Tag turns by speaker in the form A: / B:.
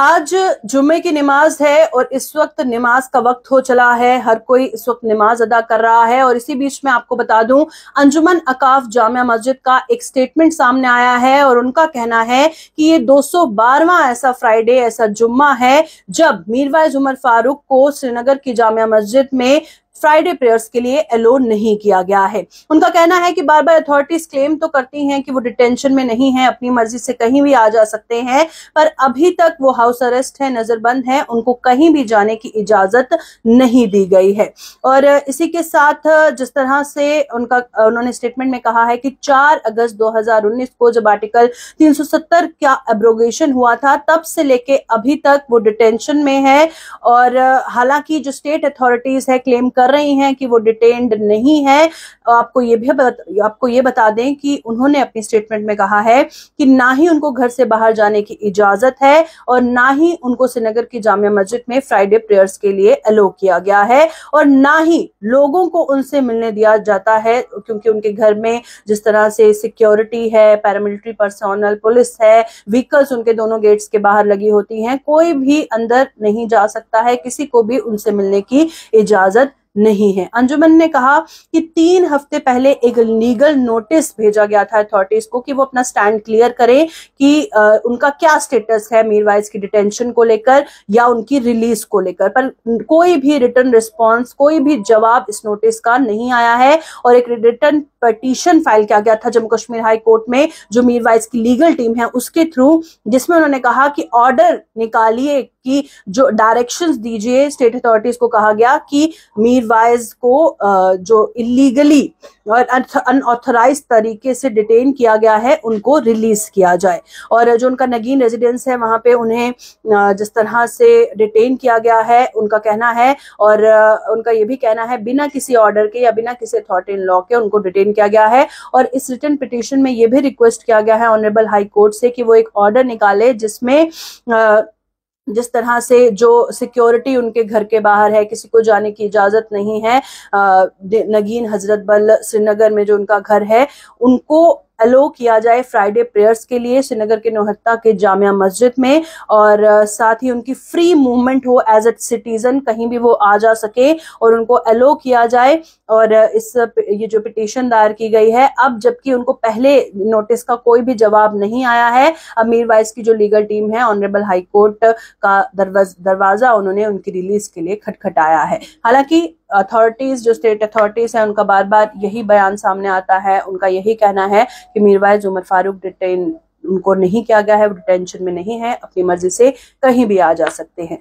A: आज जुम्मे की नमाज है और इस वक्त नमाज का वक्त हो चला है हर कोई इस वक्त नमाज अदा कर रहा है और इसी बीच में आपको बता दूं अंजुमन अकाफ जामिया मस्जिद का एक स्टेटमेंट सामने आया है और उनका कहना है कि ये 212वां ऐसा फ्राइडे ऐसा जुम्मा है जब मीरवाइज उमर फारूक को श्रीनगर की जामिया मस्जिद में फ्राइडे प्रेयर्स के लिए अलो नहीं किया गया है उनका कहना है कि बार बार अथॉरिटीज क्लेम तो करती हैं कि वो डिटेंशन में नहीं है अपनी मर्जी से कहीं भी आ जा सकते हैं पर अभी तक वो हाउस अरेस्ट है नजरबंद है उनको कहीं भी जाने की इजाजत नहीं दी गई है और इसी के साथ जिस तरह से उनका उन्होंने स्टेटमेंट में कहा है कि चार अगस्त दो को जब आर्टिकल तीन का एब्रोगेशन हुआ था तब से लेके अभी तक वो डिटेंशन में है और हालांकि जो स्टेट अथॉरिटीज है क्लेम कर कर रही हैं कि वो डिटेन्ड नहीं है आपको ये भी बत, आपको ये बता दें कि उन्होंने अपनी स्टेटमेंट में कहा है कि ना ही उनको घर से बाहर जाने की इजाजत है और ना ही उनको श्रीनगर की जामिया मस्जिद में फ्राइडे प्रेयर्स के लिए अलो किया गया है और ना ही लोगों को उनसे मिलने दिया जाता है क्योंकि उनके घर में जिस तरह से सिक्योरिटी है पैरामिलिट्री पर्सनल पुलिस है व्हीकल्स उनके दोनों गेट्स के बाहर लगी होती हैं कोई भी अंदर नहीं जा सकता है किसी को भी उनसे मिलने की इजाजत नहीं है अंजुमन ने कहा कि तीन हफ्ते पहले एक लीगल नोटिस भेजा गया था अथॉरिटीज को कि वो अपना स्टैंड क्लियर करें कि आ, उनका क्या स्टेटस है मीरवाइज की डिटेंशन को लेकर या उनकी रिलीज को लेकर पर कोई भी रिटर्न रिस्पॉन्स कोई भी जवाब इस नोटिस का नहीं आया है और एक रिटर्न पटिशन फाइल किया गया था जम्मू कश्मीर हाई कोर्ट में जो मीरवाइज की लीगल टीम है उसके थ्रू जिसमें उन्होंने कहा कि ऑर्डर निकालिए कि जो डायरेक्शंस दीजिए स्टेट अथॉरिटीज को कहा गया कि मीरवाइज को जो इलीगली और अनऑथोराइज तरीके से डिटेन किया गया है उनको रिलीज किया जाए और जो उनका नगीन रेजिडेंस है वहां पे उन्हें जिस तरह से डिटेन किया गया है उनका कहना है और उनका ये भी कहना है बिना किसी ऑर्डर के या बिना किसी अथॉरिटी लॉ के उनको डिटेन मेंटेन किया गया है और इस रिटर्न पिटिशन में ये भी रिक्वेस्ट किया गया है ऑनरेबल हाई कोर्ट से कि वो एक ऑर्डर निकाले जिसमें जिस तरह से जो सिक्योरिटी उनके घर के बाहर है किसी को जाने की इजाज़त नहीं है नगीन हजरत बल श्रीनगर में जो उनका घर है उनको अलो किया जाए फ्राइडे प्रेयर्स के लिए श्रीनगर के नोहत्ता के जामिया मस्जिद में और साथ ही उनकी फ्री मूवमेंट हो एज ए सिटीजन कहीं भी वो आ जा सके और उनको अलो किया जाए और इस ये जो पिटिशन दायर की गई है अब जबकि उनको पहले नोटिस का कोई भी जवाब नहीं आया है अमीर वाइस की जो लीगल टीम है ऑनरेबल हाईकोर्ट का दरवाजा उन्होंने उनकी रिलीज के लिए खटखटाया है हालांकि अथॉरिटीज जो स्टेट अथॉरिटीज हैं उनका बार बार यही बयान सामने आता है उनका यही कहना है कि मीरवाइज उमर फारूक डिटेन उनको नहीं किया गया है वो डिटेंशन में नहीं है अपनी मर्जी से कहीं भी आ जा सकते हैं